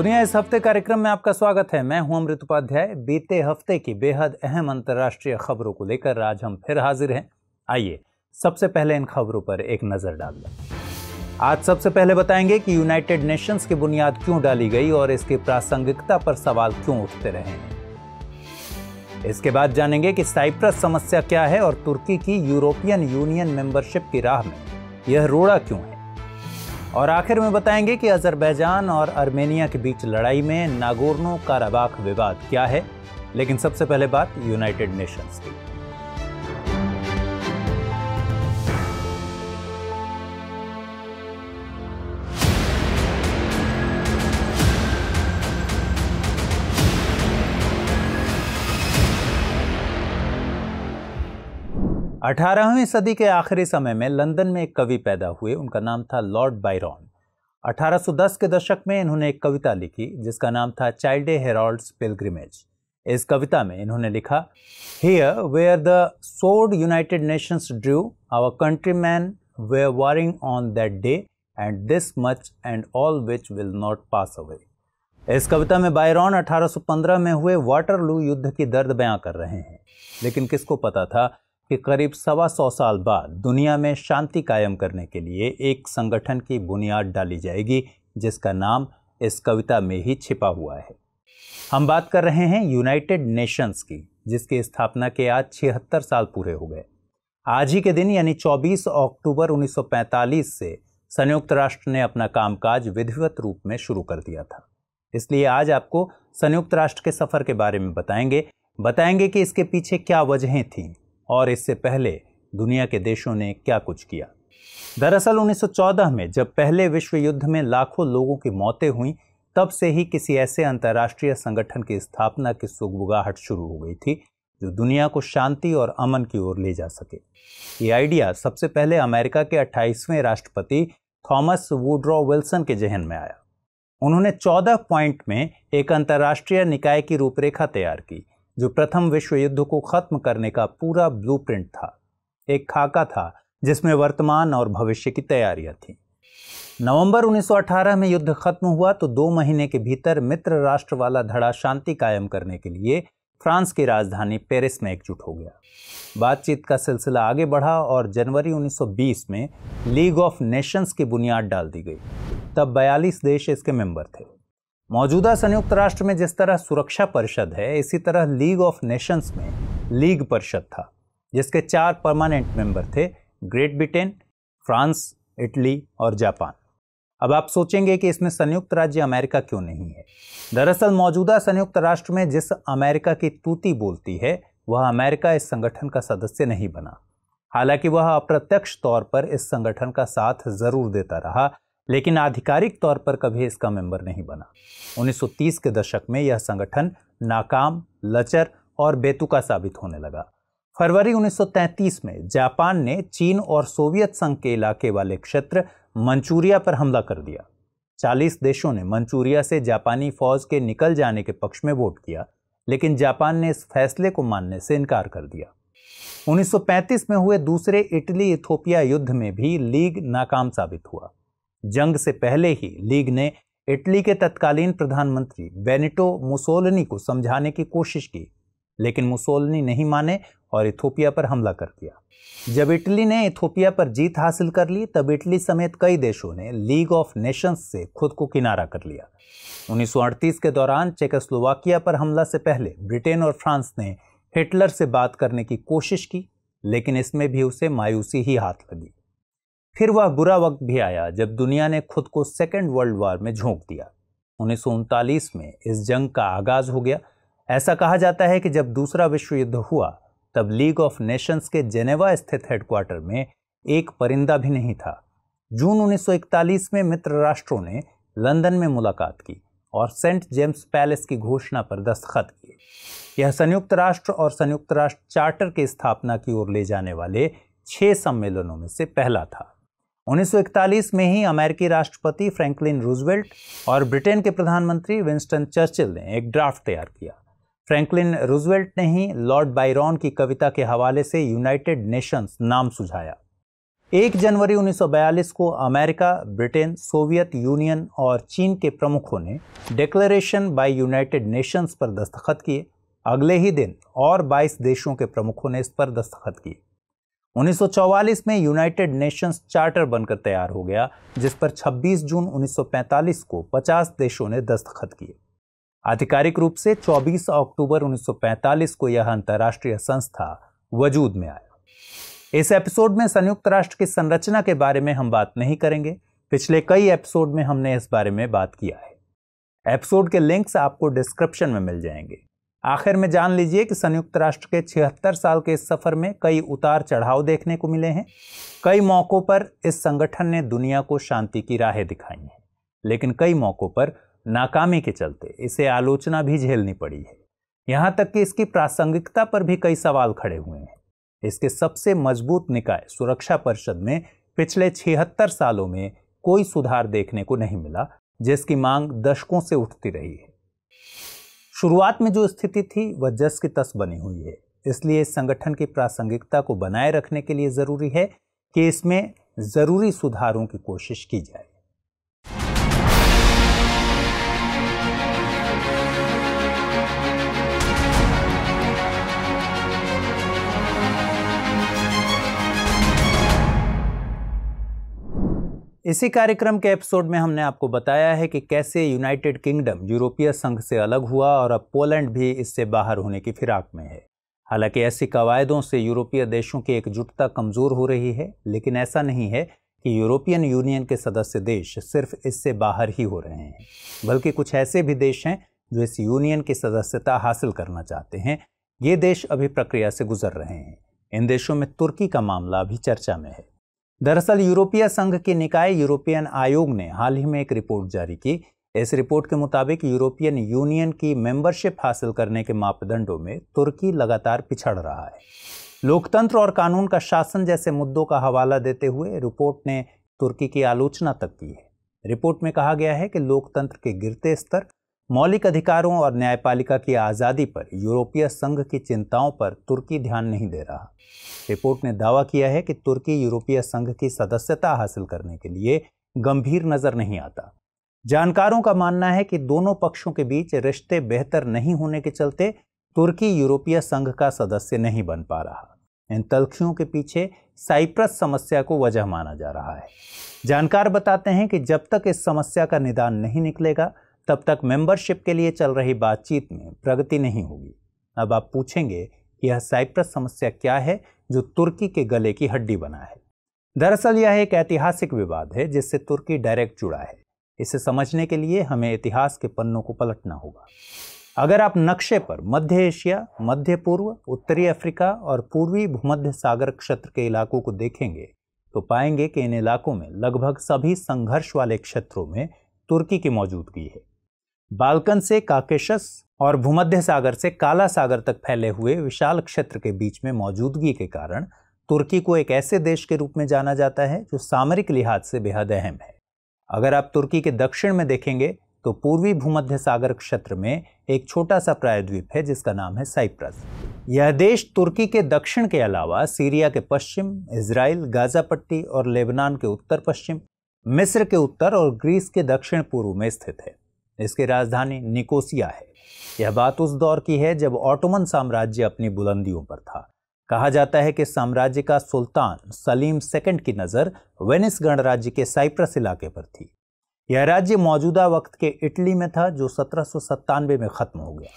दुनिया इस हफ्ते कार्यक्रम में आपका स्वागत है मैं हूं अमृत उपाध्याय बीते हफ्ते की बेहद अहम अंतर्राष्ट्रीय खबरों को लेकर आज हम फिर हाजिर हैं आइए सबसे पहले इन खबरों पर एक नजर डाल लें आज सबसे पहले बताएंगे कि यूनाइटेड नेशंस की बुनियाद क्यों डाली गई और इसकी प्रासंगिकता पर सवाल क्यों उठते रहे हैं इसके बाद जानेंगे कि साइप्रस समस्या क्या है और तुर्की की यूरोपियन यूनियन मेंबरशिप की राह में यह रोड़ा क्यों है और आखिर में बताएंगे कि अजरबैजान और आर्मेनिया के बीच लड़ाई में नागोर्नो काराबाख विवाद क्या है लेकिन सबसे पहले बात यूनाइटेड नेशंस की अठारहवीं सदी के आखिरी समय में लंदन में एक कवि पैदा हुए उनका नाम था लॉर्ड बायरॉन 1810 के दशक में इन्होंने एक कविता लिखी जिसका नाम था चाइल्ड हेरॉल्ड्स पिलग्रिमेज इस कविता में इन्होंने लिखा here where the sword United Nations drew our countrymen were warring on that day and this much and all which will not pass away इस कविता में बायरॉन 1815 में हुए वाटरलू युद्ध की दर्द बयां कर रहे हैं लेकिन किसको पता था कि करीब सवा सौ साल बाद दुनिया में शांति कायम करने के लिए एक संगठन की बुनियाद डाली जाएगी जिसका नाम इस कविता में ही छिपा हुआ है हम बात कर रहे हैं यूनाइटेड नेशंस की जिसकी स्थापना के आज छिहत्तर साल पूरे हो गए आज ही के दिन यानी 24 अक्टूबर 1945 से संयुक्त राष्ट्र ने अपना कामकाज विधिवत रूप में शुरू कर दिया था इसलिए आज आपको संयुक्त राष्ट्र के सफर के बारे में बताएंगे बताएंगे कि इसके पीछे क्या वजहें थीं और इससे पहले दुनिया के देशों ने क्या कुछ किया दरअसल 1914 में जब पहले विश्व युद्ध में लाखों लोगों की मौतें हुई तब से ही किसी ऐसे अंतर्राष्ट्रीय संगठन की स्थापना की सुगबुगाहट शुरू हो गई थी जो दुनिया को शांति और अमन की ओर ले जा सके ये आइडिया सबसे पहले अमेरिका के 28वें राष्ट्रपति थॉमस वुड्रॉ विल्सन के जहन में आया उन्होंने 14 पॉइंट में एक अंतर्राष्ट्रीय निकाय की रूपरेखा तैयार की जो प्रथम विश्व युद्ध को खत्म करने का पूरा ब्लूप्रिंट था एक खाका था जिसमें वर्तमान और भविष्य की तैयारियां थी नवंबर 1918 में युद्ध खत्म हुआ तो दो महीने के भीतर मित्र राष्ट्र वाला धड़ा शांति कायम करने के लिए फ्रांस की राजधानी पेरिस में एकजुट हो गया बातचीत का सिलसिला आगे बढ़ा और जनवरी 1920 में लीग ऑफ नेशंस की बुनियाद डाल दी गई तब 42 देश इसके मेंबर थे मौजूदा संयुक्त राष्ट्र में जिस तरह सुरक्षा परिषद है इसी तरह लीग ऑफ नेशंस में लीग परिषद था जिसके चार परमानेंट मेंबर थे ग्रेट ब्रिटेन फ्रांस इटली और जापान अब आप सोचेंगे कि इसमें संयुक्त राज्य अमेरिका क्यों नहीं है दरअसल मौजूदा संयुक्त राष्ट्र में जिस अमेरिका की तूती बोलती है वह अमेरिका इस संगठन का सदस्य नहीं बना हालांकि वह अप्रत्यक्ष तौर पर इस संगठन का साथ जरूर देता रहा लेकिन आधिकारिक तौर पर कभी इसका मेंबर नहीं बना 1930 के दशक में यह संगठन नाकाम लचर और बेतुका साबित होने लगा फरवरी 1933 में जापान ने चीन और सोवियत संघ के इलाके वाले क्षेत्र मंचूरिया पर हमला कर दिया 40 देशों ने मंचूरिया से जापानी फौज के निकल जाने के पक्ष में वोट किया लेकिन जापान ने इस फैसले को मानने से इनकार कर दिया 1935 में हुए दूसरे इटली इथोपिया युद्ध में भी लीग नाकाम साबित हुआ जंग से पहले ही लीग ने इटली के तत्कालीन प्रधानमंत्री बेनिटो मुसोलनी को समझाने की कोशिश की लेकिन मुसोलनी नहीं माने और इथोपिया पर हमला कर दिया जब इटली ने इथोपिया पर जीत हासिल कर ली तब इटली समेत कई देशों ने लीग ऑफ नेशंस से खुद को किनारा कर लिया 1938 के दौरान चेकोस्लोवाकिया पर हमला से पहले ब्रिटेन और फ्रांस ने हिटलर से बात करने की कोशिश की लेकिन इसमें भी उसे मायूसी ही हाथ लगी फिर वह बुरा वक्त भी आया जब दुनिया ने खुद को सेकेंड वर्ल्ड वॉर में झोंक दिया उन्नीस में इस जंग का आगाज हो गया ऐसा कहा जाता है कि जब दूसरा विश्व युद्ध हुआ तब लीग ऑफ नेशंस के जेनेवा स्थित हेडक्वार्टर में एक परिंदा भी नहीं था जून 1941 में मित्र राष्ट्रों ने लंदन में मुलाकात की और सेंट जेम्स पैलेस की घोषणा पर दस्तखत किए यह संयुक्त राष्ट्र और संयुक्त राष्ट्र चार्टर की स्थापना की ओर ले जाने वाले छह सम्मेलनों में से पहला था 1941 में ही अमेरिकी राष्ट्रपति फ्रैंकलिन रूजवेल्ट और ब्रिटेन के प्रधानमंत्री विंस्टन चर्चिल ने एक ड्राफ्ट तैयार किया फ्रैंकलिन रूजवेल्ट ने ही लॉर्ड बायरॉन की कविता के हवाले से यूनाइटेड नेशंस नाम सुझाया एक जनवरी 1942 को अमेरिका ब्रिटेन सोवियत यूनियन और चीन के प्रमुखों ने डिक्लेरेशन बाय यूनाइटेड नेशंस पर दस्तखत किए अगले ही दिन और 22 देशों के प्रमुखों ने इस पर दस्तखत किए 1944 में यूनाइटेड नेशंस चार्टर बनकर तैयार हो गया जिस पर 26 जून 1945 को 50 देशों ने दस्तखत किए आधिकारिक रूप से 24 अक्टूबर 1945 को यह अंतर्राष्ट्रीय संस्था वजूद में आया इस एपिसोड में संयुक्त राष्ट्र की संरचना के बारे में हम बात नहीं करेंगे पिछले कई एपिसोड में हमने इस बारे में बात किया है एपिसोड के लिंक्स आपको डिस्क्रिप्शन में मिल जाएंगे आखिर में जान लीजिए कि संयुक्त राष्ट्र के छिहत्तर साल के इस सफ़र में कई उतार चढ़ाव देखने को मिले हैं कई मौक़ों पर इस संगठन ने दुनिया को शांति की राहें दिखाई हैं लेकिन कई मौक़ों पर नाकामी के चलते इसे आलोचना भी झेलनी पड़ी है यहाँ तक कि इसकी प्रासंगिकता पर भी कई सवाल खड़े हुए हैं इसके सबसे मजबूत निकाय सुरक्षा परिषद में पिछले छिहत्तर सालों में कोई सुधार देखने को नहीं मिला जिसकी मांग दशकों से उठती रही है शुरुआत में जो स्थिति थी वह जस की तस बनी हुई है इसलिए इस संगठन की प्रासंगिकता को बनाए रखने के लिए ज़रूरी है कि इसमें ज़रूरी सुधारों की कोशिश की जाए इसी कार्यक्रम के एपिसोड में हमने आपको बताया है कि कैसे यूनाइटेड किंगडम यूरोपीय संघ से अलग हुआ और अब पोलैंड भी इससे बाहर होने की फिराक में है हालांकि ऐसी कवायदों से यूरोपीय देशों की एकजुटता कमज़ोर हो रही है लेकिन ऐसा नहीं है कि यूरोपियन यूनियन के सदस्य देश सिर्फ इससे बाहर ही हो रहे हैं बल्कि कुछ ऐसे भी देश हैं जो इस यूनियन की सदस्यता हासिल करना चाहते हैं ये देश अभी प्रक्रिया से गुजर रहे हैं इन देशों में तुर्की का मामला भी चर्चा में है दरअसल यूरोपीय संघ के निकाय यूरोपियन आयोग ने हाल ही में एक रिपोर्ट जारी की इस रिपोर्ट के मुताबिक यूरोपियन यूनियन की मेंबरशिप हासिल करने के मापदंडों में तुर्की लगातार पिछड़ रहा है लोकतंत्र और कानून का शासन जैसे मुद्दों का हवाला देते हुए रिपोर्ट ने तुर्की की आलोचना तक की है रिपोर्ट में कहा गया है कि लोकतंत्र के गिरते स्तर मौलिक अधिकारों और न्यायपालिका की आज़ादी पर यूरोपीय संघ की चिंताओं पर तुर्की ध्यान नहीं दे रहा रिपोर्ट ने दावा किया है कि तुर्की यूरोपीय संघ की सदस्यता हासिल करने के लिए गंभीर नज़र नहीं आता जानकारों का मानना है कि दोनों पक्षों के बीच रिश्ते बेहतर नहीं होने के चलते तुर्की यूरोपीय संघ का सदस्य नहीं बन पा रहा इन तलखियों के पीछे साइप्रस समस्या को वजह माना जा रहा है जानकार बताते हैं कि जब तक इस समस्या का निदान नहीं निकलेगा तब तक मेंबरशिप के लिए चल रही बातचीत में प्रगति नहीं होगी अब आप पूछेंगे कि यह साइप्रस समस्या क्या है जो तुर्की के गले की हड्डी बना है दरअसल यह एक ऐतिहासिक विवाद है जिससे तुर्की डायरेक्ट जुड़ा है इसे समझने के लिए हमें इतिहास के पन्नों को पलटना होगा अगर आप नक्शे पर मध्य एशिया मध्य पूर्व उत्तरी अफ्रीका और पूर्वी भूमध्य सागर क्षेत्र के इलाकों को देखेंगे तो पाएंगे कि इन इलाकों में लगभग सभी संघर्ष वाले क्षेत्रों में तुर्की की मौजूदगी है बाल्कन से काकेशस और भूमध्य सागर से काला सागर तक फैले हुए विशाल क्षेत्र के बीच में मौजूदगी के कारण तुर्की को एक ऐसे देश के रूप में जाना जाता है जो सामरिक लिहाज से बेहद अहम है अगर आप तुर्की के दक्षिण में देखेंगे तो पूर्वी भूमध्य सागर क्षेत्र में एक छोटा सा प्रायद्वीप है जिसका नाम है साइप्रस यह देश तुर्की के दक्षिण के अलावा सीरिया के पश्चिम इसराइल गाजा पट्टी और लेबनान के उत्तर पश्चिम मिस्र के उत्तर और ग्रीस के दक्षिण पूर्व में स्थित है इसकी राजधानी निकोसिया है यह बात उस दौर की है जब ऑटोमन साम्राज्य अपनी बुलंदियों पर था कहा जाता है कि साम्राज्य का सुल्तान सलीम सेकंड की नज़र वेनिस गणराज्य के साइप्रस इलाके पर थी यह राज्य मौजूदा वक्त के इटली में था जो सत्रह में ख़त्म हो गया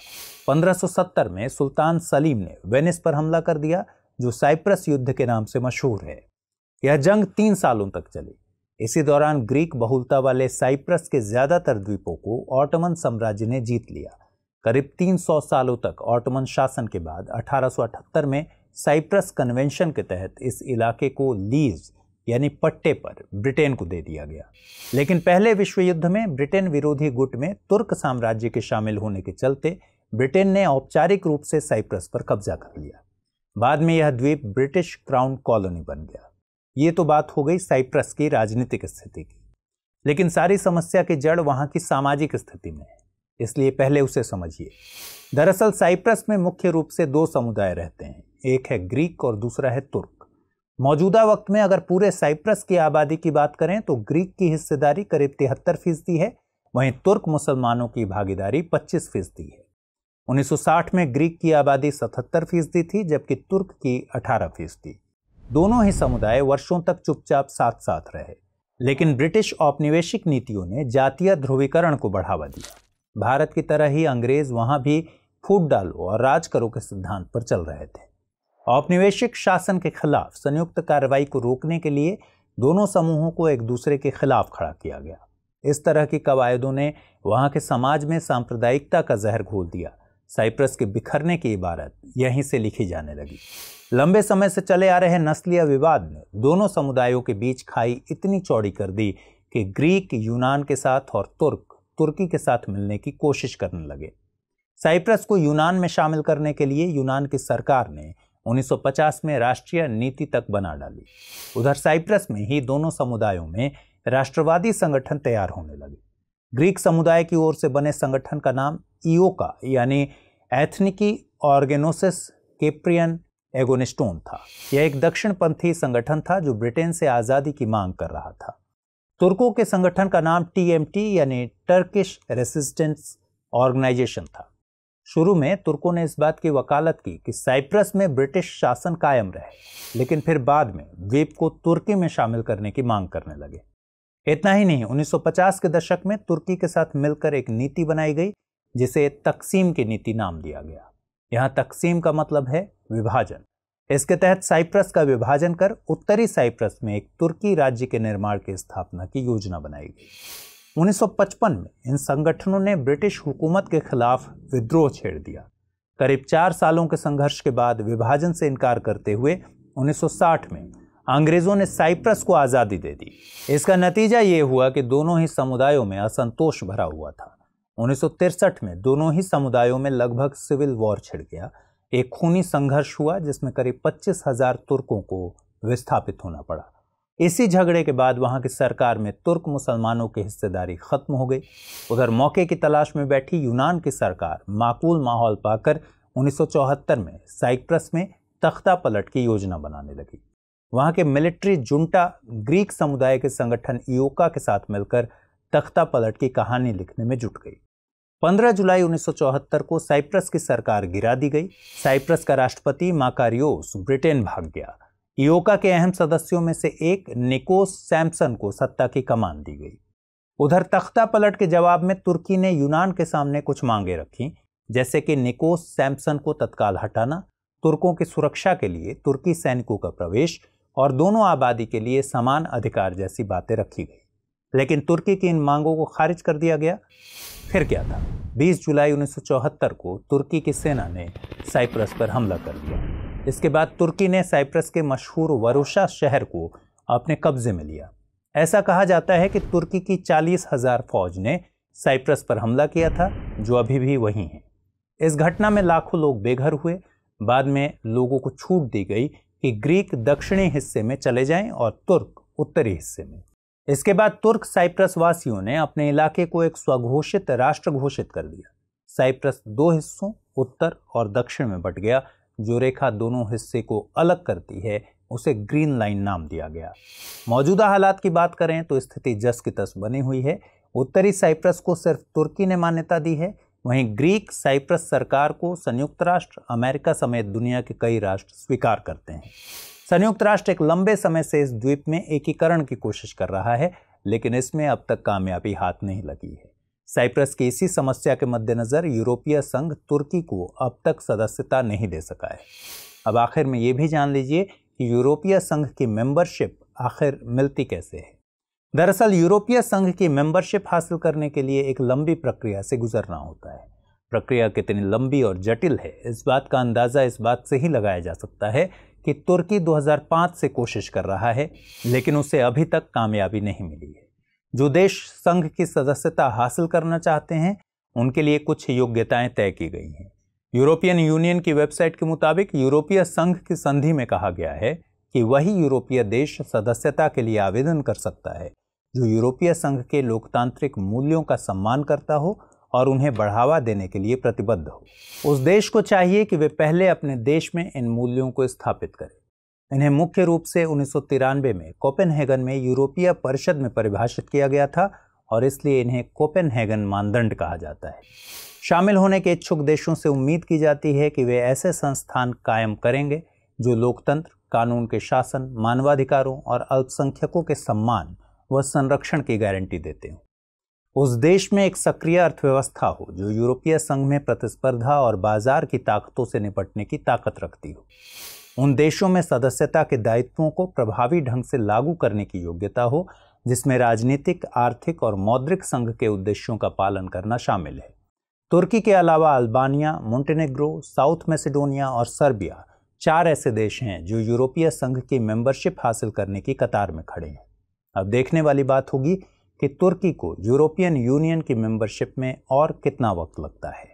1570 में सुल्तान सलीम ने वेनिस पर हमला कर दिया जो साइप्रस युद्ध के नाम से मशहूर है यह जंग तीन सालों तक चली इसी दौरान ग्रीक बहुलता वाले साइप्रस के ज़्यादातर द्वीपों को ऑटोमन साम्राज्य ने जीत लिया करीब 300 सालों तक ऑटोमन शासन के बाद 1878 में साइप्रस कन्वेंशन के तहत इस इलाके को लीज यानी पट्टे पर ब्रिटेन को दे दिया गया लेकिन पहले विश्व युद्ध में ब्रिटेन विरोधी गुट में तुर्क साम्राज्य के शामिल होने के चलते ब्रिटेन ने औपचारिक रूप से साइप्रस पर कब्जा कर लिया बाद में यह द्वीप ब्रिटिश क्राउन कॉलोनी बन गया ये तो बात हो गई साइप्रस की राजनीतिक स्थिति की लेकिन सारी समस्या की जड़ वहाँ की सामाजिक स्थिति में है इसलिए पहले उसे समझिए दरअसल साइप्रस में मुख्य रूप से दो समुदाय रहते हैं एक है ग्रीक और दूसरा है तुर्क मौजूदा वक्त में अगर पूरे साइप्रस की आबादी की बात करें तो ग्रीक की हिस्सेदारी करीब तिहत्तर फीसदी है वहीं तुर्क मुसलमानों की भागीदारी पच्चीस फीसदी है 1960 में ग्रीक की आबादी 77 फीसदी थी जबकि तुर्क की 18 फीसदी दोनों ही समुदाय वर्षों तक चुपचाप साथ साथ रहे लेकिन ब्रिटिश औपनिवेशिक नीतियों ने जातीय ध्रुवीकरण को बढ़ावा दिया भारत की तरह ही अंग्रेज वहां भी फूट डालो और राज करो के सिद्धांत पर चल रहे थे औपनिवेशिक शासन के खिलाफ संयुक्त कार्रवाई को रोकने के लिए दोनों समूहों को एक दूसरे के खिलाफ खड़ा किया गया इस तरह की कवायदों ने वहाँ के समाज में सांप्रदायिकता का जहर घोल दिया साइप्रस के बिखरने की इबारत यहीं से लिखी जाने लगी लंबे समय से चले आ रहे नस्लीय विवाद ने दोनों समुदायों के बीच खाई इतनी चौड़ी कर दी कि ग्रीक यूनान के साथ और तुर्क तुर्की के साथ मिलने की कोशिश करने लगे साइप्रस को यूनान में शामिल करने के लिए यूनान की सरकार ने 1950 में राष्ट्रीय नीति तक बना डाली उधर साइप्रस में ही दोनों समुदायों में राष्ट्रवादी संगठन तैयार होने लगे ग्रीक समुदाय की ओर से बने संगठन का नाम ईओका यानी एथनिकी ऑर्गेनोसिस केप्रियन एगोनिस्टोन था यह एक दक्षिण पंथी संगठन था जो ब्रिटेन से आज़ादी की मांग कर रहा था तुर्कों के संगठन का नाम टीएमटी यानी टर्किश रेसिस्टेंस ऑर्गेनाइजेशन था शुरू में तुर्कों ने इस बात की वकालत की कि साइप्रस में ब्रिटिश शासन कायम रहे लेकिन फिर बाद में द्वीप को तुर्की में शामिल करने की मांग करने लगे इतना ही नहीं 1950 के दशक में तुर्की के साथ मिलकर एक नीति बनाई गई जिसे तकसीम की नीति नाम दिया गया यहाँ तकसीम का मतलब है विभाजन इसके तहत साइप्रस का विभाजन कर उत्तरी साइप्रस में एक तुर्की राज्य के निर्माण की स्थापना की योजना बनाई गई 1955 में इन संगठनों ने ब्रिटिश हुकूमत के खिलाफ विद्रोह छेड़ दिया करीब चार सालों के संघर्ष के बाद विभाजन से इनकार करते हुए 1960 में अंग्रेजों ने साइप्रस को आज़ादी दे दी इसका नतीजा ये हुआ कि दोनों ही समुदायों में असंतोष भरा हुआ था उन्नीस में दोनों ही समुदायों में लगभग सिविल वॉर छिड़ गया एक खूनी संघर्ष हुआ जिसमें करीब पच्चीस हजार तुर्कों को विस्थापित होना पड़ा इसी झगड़े के बाद वहाँ की सरकार में तुर्क मुसलमानों की हिस्सेदारी खत्म हो गई उधर मौके की तलाश में बैठी यूनान की सरकार माकूल माहौल पाकर 1974 में साइप्रस में तख्ता पलट की योजना बनाने लगी वहाँ के मिलिट्री जुंटा ग्रीक समुदाय के संगठन ईओका के साथ मिलकर तख्ता पलट की कहानी लिखने में जुट गई 15 जुलाई 1974 को साइप्रस की सरकार गिरा दी गई साइप्रस का राष्ट्रपति माकारियोस ब्रिटेन भाग गया योका के अहम सदस्यों में से एक निकोस सैमसन को सत्ता की कमान दी गई उधर तख्ता पलट के जवाब में तुर्की ने यूनान के सामने कुछ मांगे रखी जैसे कि निकोस सैमसन को तत्काल हटाना तुर्कों की सुरक्षा के लिए तुर्की सैनिकों का प्रवेश और दोनों आबादी के लिए समान अधिकार जैसी बातें रखी गई लेकिन तुर्की की इन मांगों को खारिज कर दिया गया फिर क्या था 20 जुलाई 1974 को तुर्की की सेना ने साइप्रस पर हमला कर दिया इसके बाद तुर्की ने साइप्रस के मशहूर वरुषा शहर को अपने कब्जे में लिया ऐसा कहा जाता है कि तुर्की की चालीस हजार फौज ने साइप्रस पर हमला किया था जो अभी भी वहीं है इस घटना में लाखों लोग बेघर हुए बाद में लोगों को छूट दी गई कि ग्रीक दक्षिणी हिस्से में चले जाएं और तुर्क उत्तरी हिस्से में इसके बाद तुर्क साइप्रस वासियों ने अपने इलाके को एक स्वघोषित राष्ट्र घोषित कर दिया साइप्रस दो हिस्सों उत्तर और दक्षिण में बट गया जो रेखा दोनों हिस्से को अलग करती है उसे ग्रीन लाइन नाम दिया गया मौजूदा हालात की बात करें तो स्थिति जस की तस बनी हुई है उत्तरी साइप्रस को सिर्फ तुर्की ने मान्यता दी है वहीं ग्रीक साइप्रस सरकार को संयुक्त राष्ट्र अमेरिका समेत दुनिया के कई राष्ट्र स्वीकार करते हैं संयुक्त राष्ट्र एक लंबे समय से इस द्वीप में एकीकरण की कोशिश कर रहा है लेकिन इसमें अब तक कामयाबी हाथ नहीं लगी है साइप्रस की इसी समस्या के मद्देनज़र यूरोपीय संघ तुर्की को अब तक सदस्यता नहीं दे सका है अब आखिर में ये भी जान लीजिए कि यूरोपीय संघ की मेंबरशिप आखिर मिलती कैसे है दरअसल यूरोपीय संघ की मेंबरशिप हासिल करने के लिए एक लंबी प्रक्रिया से गुजरना होता है प्रक्रिया कितनी लंबी और जटिल है इस बात का अंदाज़ा इस बात से ही लगाया जा सकता है कि तुर्की 2005 से कोशिश कर रहा है लेकिन उसे अभी तक कामयाबी नहीं मिली है जो देश संघ की सदस्यता हासिल करना चाहते हैं उनके लिए कुछ योग्यताएं तय की गई हैं यूरोपियन यूनियन की वेबसाइट के मुताबिक यूरोपीय संघ की संधि में कहा गया है कि वही यूरोपीय देश सदस्यता के लिए आवेदन कर सकता है जो यूरोपीय संघ के लोकतांत्रिक मूल्यों का सम्मान करता हो और उन्हें बढ़ावा देने के लिए प्रतिबद्ध हो उस देश को चाहिए कि वे पहले अपने देश में इन मूल्यों को स्थापित करें इन्हें मुख्य रूप से उन्नीस में कोपेनहेगन में यूरोपीय परिषद में परिभाषित किया गया था और इसलिए इन्हें कोपेनहेगन मानदंड कहा जाता है शामिल होने के इच्छुक देशों से उम्मीद की जाती है कि वे ऐसे संस्थान कायम करेंगे जो लोकतंत्र कानून के शासन मानवाधिकारों और अल्पसंख्यकों के सम्मान व संरक्षण की गारंटी देते हों उस देश में एक सक्रिय अर्थव्यवस्था हो जो यूरोपीय संघ में प्रतिस्पर्धा और बाजार की ताकतों से निपटने की ताकत रखती हो उन देशों में सदस्यता के दायित्वों को प्रभावी ढंग से लागू करने की योग्यता हो जिसमें राजनीतिक आर्थिक और मौद्रिक संघ के उद्देश्यों का पालन करना शामिल है तुर्की के अलावा अल्बानिया मोन्टेनेग्रो साउथ मैसेडोनिया और सर्बिया चार ऐसे देश हैं जो यूरोपीय संघ की मेंबरशिप हासिल करने की कतार में खड़े हैं अब देखने वाली बात होगी कि तुर्की को यूरोपियन यूनियन की मेंबरशिप में और कितना वक्त लगता है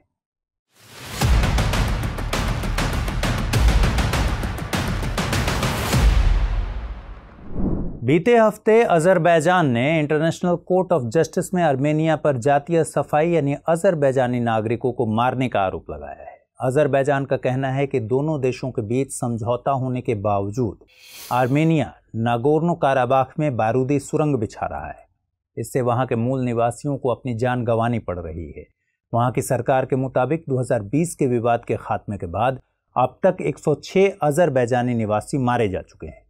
बीते हफ्ते अजरबैजान ने इंटरनेशनल कोर्ट ऑफ जस्टिस में आर्मेनिया पर जातीय सफाई यानी अजरबैजानी नागरिकों को मारने का आरोप लगाया है अजरबैजान का कहना है कि दोनों देशों के बीच समझौता होने के बावजूद आर्मेनिया नागोर्नो काराबाख में बारूदी सुरंग बिछा रहा है इससे वहाँ के मूल निवासियों को अपनी जान गंवानी पड़ रही है वहाँ की सरकार के मुताबिक 2020 के विवाद के खात्मे के बाद अब तक 106 बैजानी निवासी मारे जा चुके हैं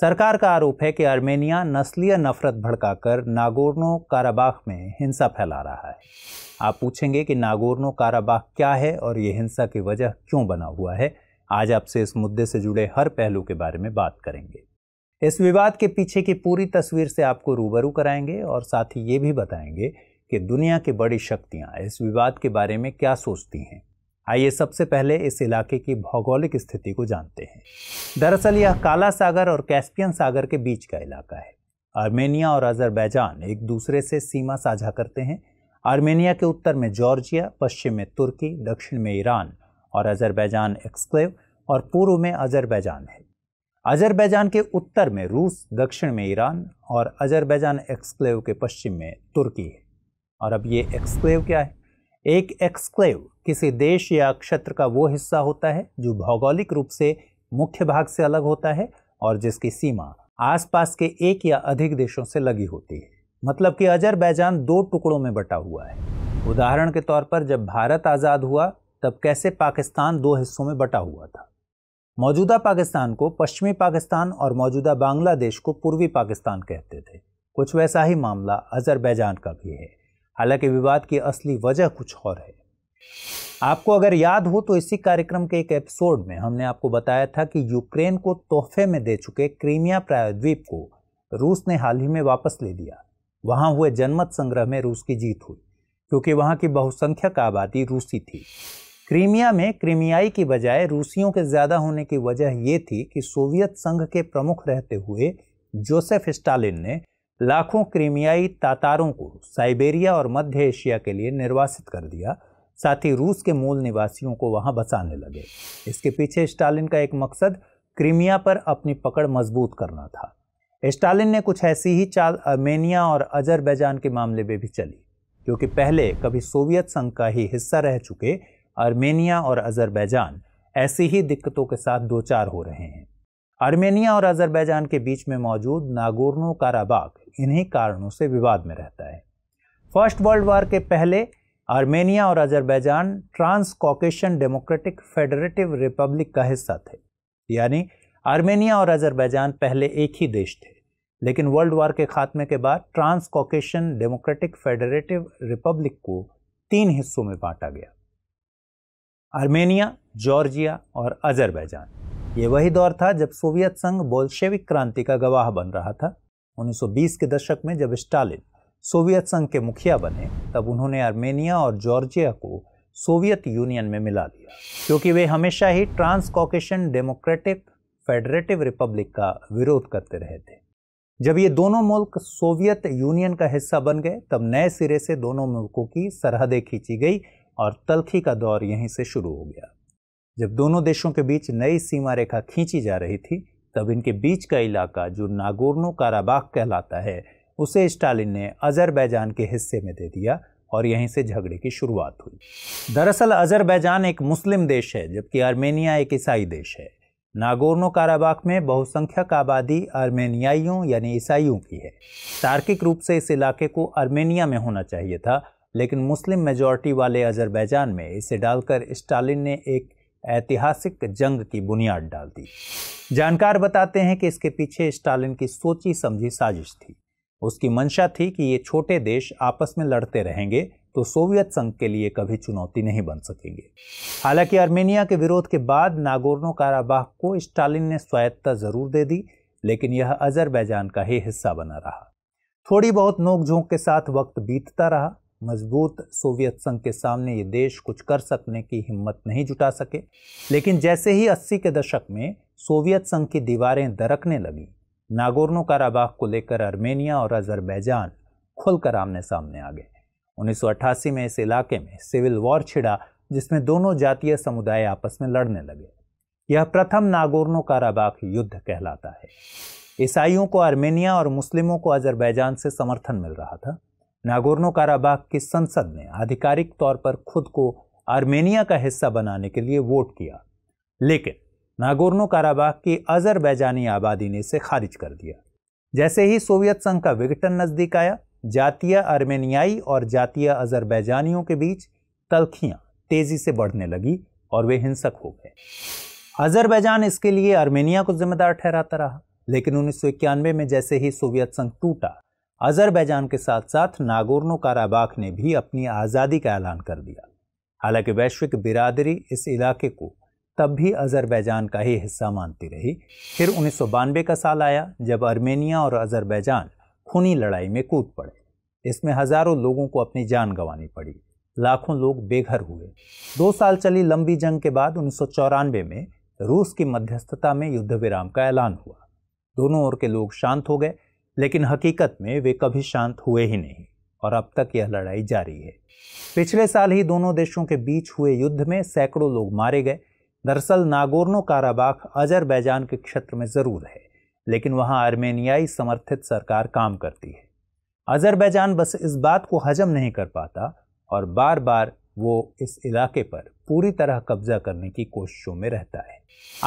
सरकार का आरोप है कि आर्मेनिया नस्लीय नफरत भड़काकर नागोर्नो काराबाख में हिंसा फैला रहा है आप पूछेंगे कि नागोर्नो काराबाख क्या है और ये हिंसा की वजह क्यों बना हुआ है आज आपसे इस मुद्दे से जुड़े हर पहलू के बारे में बात करेंगे इस विवाद के पीछे की पूरी तस्वीर से आपको रूबरू कराएंगे और साथ ही ये भी बताएंगे कि दुनिया की बड़ी शक्तियाँ इस विवाद के बारे में क्या सोचती हैं आइए सबसे पहले इस इलाके की भौगोलिक स्थिति को जानते हैं दरअसल यह काला सागर और कैस्पियन सागर के बीच का इलाका है आर्मेनिया और अजरबैजान एक दूसरे से सीमा साझा करते हैं आर्मेनिया के उत्तर में जॉर्जिया पश्चिम में तुर्की दक्षिण में ईरान और अजरबैजान एक्सक्लेव और पूर्व में अजरबैजान है अजरबैजान के उत्तर में रूस दक्षिण में ईरान और अजरबैजान एक्सक्लेव के पश्चिम में तुर्की है और अब ये एक्सक्लेव क्या है एक एक्सक्लेव किसी देश या क्षेत्र का वो हिस्सा होता है जो भौगोलिक रूप से मुख्य भाग से अलग होता है और जिसकी सीमा आसपास के एक या अधिक देशों से लगी होती है मतलब कि अजरबैजान दो टुकड़ों में बटा हुआ है उदाहरण के तौर पर जब भारत आज़ाद हुआ तब कैसे पाकिस्तान दो हिस्सों में बटा हुआ था मौजूदा पाकिस्तान को पश्चिमी पाकिस्तान और मौजूदा बांग्लादेश को पूर्वी पाकिस्तान कहते थे कुछ वैसा ही मामला अजरबैजान का भी है हालांकि विवाद की असली वजह कुछ और है आपको अगर याद हो तो इसी कार्यक्रम के एक एपिसोड में हमने आपको बताया था कि यूक्रेन को तोहफे में दे चुके क्रीमिया प्रायद्वीप को रूस ने हाल ही में वापस ले लिया वहां हुए जनमत संग्रह में रूस की जीत हुई क्योंकि वहां की बहुसंख्यक आबादी रूसी थी क्रीमिया में क्रीमियाई की बजाय रूसियों के ज़्यादा होने की वजह ये थी कि सोवियत संघ के प्रमुख रहते हुए जोसेफ स्टालिन ने लाखों क्रीमियाई तातारों को साइबेरिया और मध्य एशिया के लिए निर्वासित कर दिया साथ ही रूस के मूल निवासियों को वहां बसाने लगे इसके पीछे स्टालिन का एक मकसद क्रीमिया पर अपनी पकड़ मजबूत करना था स्टालिन ने कुछ ऐसी ही चाल अर्मेनिया और अजरबैजान के मामले में भी चली क्योंकि पहले कभी सोवियत संघ का ही हिस्सा रह चुके आर्मेनिया और अजरबैजान ऐसी ही दिक्कतों के साथ दो चार हो रहे हैं आर्मेनिया और अजरबैजान के बीच में मौजूद नागोर्नो काराबाग इन्हीं कारणों से विवाद में रहता है फर्स्ट वर्ल्ड वार के पहले आर्मेनिया और Azerbaijan Transcaucasian Democratic Federative Republic का हिस्सा थे यानी आर्मेनिया और अजरबैजान पहले एक ही देश थे लेकिन वर्ल्ड वार के खात्मे के बाद Transcaucasian Democratic Federative Republic को तीन हिस्सों में बांटा गया आर्मेनिया जॉर्जिया और अजरबैजान ये वही दौर था जब सोवियत संघ बोल्शेविक क्रांति का गवाह बन रहा था 1920 के दशक में जब स्टालिन सोवियत संघ के मुखिया बने तब उन्होंने आर्मेनिया और जॉर्जिया को सोवियत यूनियन में मिला दिया क्योंकि वे हमेशा ही ट्रांसकॉकेशन डेमोक्रेटिक फेडरेटिव रिपब्लिक का विरोध करते रहे थे जब ये दोनों मुल्क सोवियत यूनियन का हिस्सा बन गए तब नए सिरे से दोनों मुल्कों की सरहदें खींची गई और तलखी का दौर यहीं से शुरू हो गया जब दोनों देशों के बीच नई सीमा रेखा खींची जा रही थी तब इनके बीच का इलाका जो नागोर्नो काराबाग कहलाता है उसे स्टालिन ने अजरबैजान के हिस्से में दे दिया और यहीं से झगड़े की शुरुआत हुई दरअसल अजरबैजान एक मुस्लिम देश है जबकि आर्मेनिया एक ईसाई देश है नागोर्नो काराबाख में बहुसंख्यक आबादी आर्मेनियाइयों यानी ईसाइयों की है तार्किक रूप से इस इलाके को आर्मेनिया में होना चाहिए था लेकिन मुस्लिम मेजॉरिटी वाले अजरबैजान में इसे डालकर स्टालिन ने एक ऐतिहासिक जंग की बुनियाद डाल दी जानकार बताते हैं कि इसके पीछे स्टालिन की सोची समझी साजिश थी उसकी मंशा थी कि ये छोटे देश आपस में लड़ते रहेंगे तो सोवियत संघ के लिए कभी चुनौती नहीं बन सकेंगे हालांकि आर्मेनिया के विरोध के बाद नागोर्नो काराबाह को स्टालिन ने स्वायत्ता जरूर दे दी लेकिन यह अजरबैजान का ही हिस्सा बना रहा थोड़ी बहुत नोकझोंक के साथ वक्त बीतता रहा मजबूत सोवियत संघ के सामने ये देश कुछ कर सकने की हिम्मत नहीं जुटा सके लेकिन जैसे ही 80 के दशक में सोवियत संघ की दीवारें दरकने लगी नागोर्नो काराबाग को लेकर आर्मेनिया और अजरबैजान खुलकर आमने सामने आ गए उन्नीस में इस इलाके में सिविल वॉर छिड़ा जिसमें दोनों जातीय समुदाय आपस में लड़ने लगे यह प्रथम नागोर्नो काराबाग युद्ध कहलाता है ईसाइयों को आर्मेनिया और मुस्लिमों को अजरबैजान से समर्थन मिल रहा था नागोर्नो काराबाग की संसद ने आधिकारिक तौर पर खुद को आर्मेनिया का हिस्सा बनाने के लिए वोट किया लेकिन नागोर्नो काराबाग की अजरबैजानी आबादी ने इसे खारिज कर दिया जैसे ही सोवियत संघ का विघटन नजदीक आया जातीय आर्मेनियाई और जातीय अजरबैजानियों के बीच तलखियां तेजी से बढ़ने लगी और वे हिंसक हो गए अजरबैजान इसके लिए आर्मेनिया को जिम्मेदार ठहराता रहा लेकिन उन्नीस में जैसे ही सोवियत संघ टूटा अजरबैजान के साथ साथ नागोर्नो काराबाख ने भी अपनी आज़ादी का ऐलान कर दिया हालांकि वैश्विक बिरादरी इस इलाके को तब भी अजरबैजान का ही हिस्सा मानती रही फिर उन्नीस का साल आया जब आर्मेनिया और अजरबैजान खूनी लड़ाई में कूद पड़े इसमें हज़ारों लोगों को अपनी जान गंवानी पड़ी लाखों लोग बेघर हुए दो साल चली लंबी जंग के बाद उन्नीस में रूस की मध्यस्थता में युद्ध विराम का ऐलान हुआ दोनों ओर के लोग शांत हो गए लेकिन हकीकत में वे कभी शांत हुए ही नहीं और अब तक यह लड़ाई जारी है पिछले साल ही दोनों देशों के बीच हुए युद्ध में सैकड़ों लोग मारे गए दरअसल नागोर्नो काराबाख अजरबैजान के क्षेत्र में ज़रूर है लेकिन वहाँ आर्मेनियाई समर्थित सरकार काम करती है अजरबैजान बस इस बात को हजम नहीं कर पाता और बार बार वो इस इलाके पर पूरी तरह कब्जा करने की कोशिशों में रहता है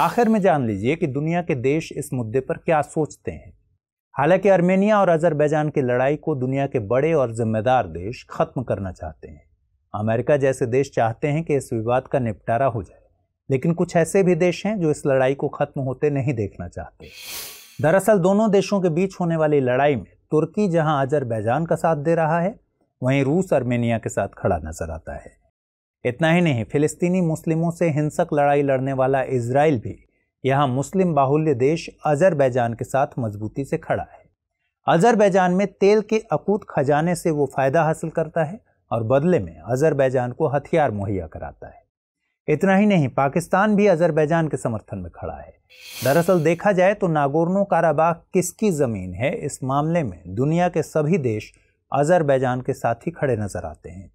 आखिर में जान लीजिए कि दुनिया के देश इस मुद्दे पर क्या सोचते हैं हालांकि आर्मेनिया और अजरबैजान की लड़ाई को दुनिया के बड़े और जिम्मेदार देश खत्म करना चाहते हैं अमेरिका जैसे देश चाहते हैं कि इस विवाद का निपटारा हो जाए लेकिन कुछ ऐसे भी देश हैं जो इस लड़ाई को खत्म होते नहीं देखना चाहते दरअसल दोनों देशों के बीच होने वाली लड़ाई में तुर्की जहां अजरबैजान का साथ दे रहा है वहीं रूस आर्मेनिया के साथ खड़ा नजर आता है इतना ही नहीं फिलिस्तीनी मुस्लिमों से हिंसक लड़ाई लड़ने वाला इसराइल भी यहाँ मुस्लिम बाहुल्य देश अजरबैजान के साथ मजबूती से खड़ा है अजरबैजान में तेल के अकूत खजाने से वो फ़ायदा हासिल करता है और बदले में अजरबैजान को हथियार मुहैया कराता है इतना ही नहीं पाकिस्तान भी अजरबैजान के समर्थन में खड़ा है दरअसल देखा जाए तो नागोर्नो काराबाग किसकी ज़मीन है इस मामले में दुनिया के सभी देश अजरबैजान के साथ ही खड़े नज़र आते हैं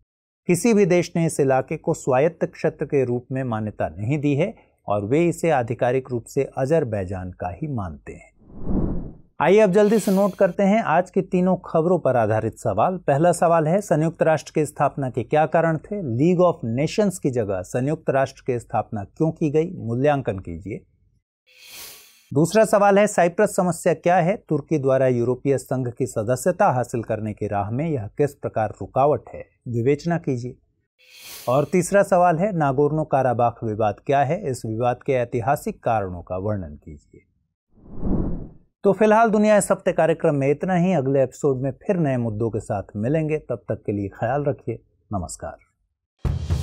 किसी भी देश ने इस इलाके को स्वायत्त क्षेत्र के रूप में मान्यता नहीं दी है और वे इसे आधिकारिक रूप से अजरबैजान का ही मानते हैं आइए अब जल्दी से नोट करते हैं आज की तीनों खबरों पर आधारित सवाल पहला सवाल है संयुक्त राष्ट्र की स्थापना के क्या कारण थे लीग ऑफ नेशंस की जगह संयुक्त राष्ट्र की स्थापना क्यों की गई मूल्यांकन कीजिए दूसरा सवाल है साइप्रस समस्या क्या है तुर्की द्वारा यूरोपीय संघ की सदस्यता हासिल करने की राह में यह किस प्रकार रुकावट है विवेचना कीजिए और तीसरा सवाल है नागोर्नो काराबाख विवाद क्या है इस विवाद के ऐतिहासिक कारणों का वर्णन कीजिए तो फिलहाल दुनिया इस हफ्ते कार्यक्रम में इतना ही अगले एपिसोड में फिर नए मुद्दों के साथ मिलेंगे तब तक के लिए ख्याल रखिए नमस्कार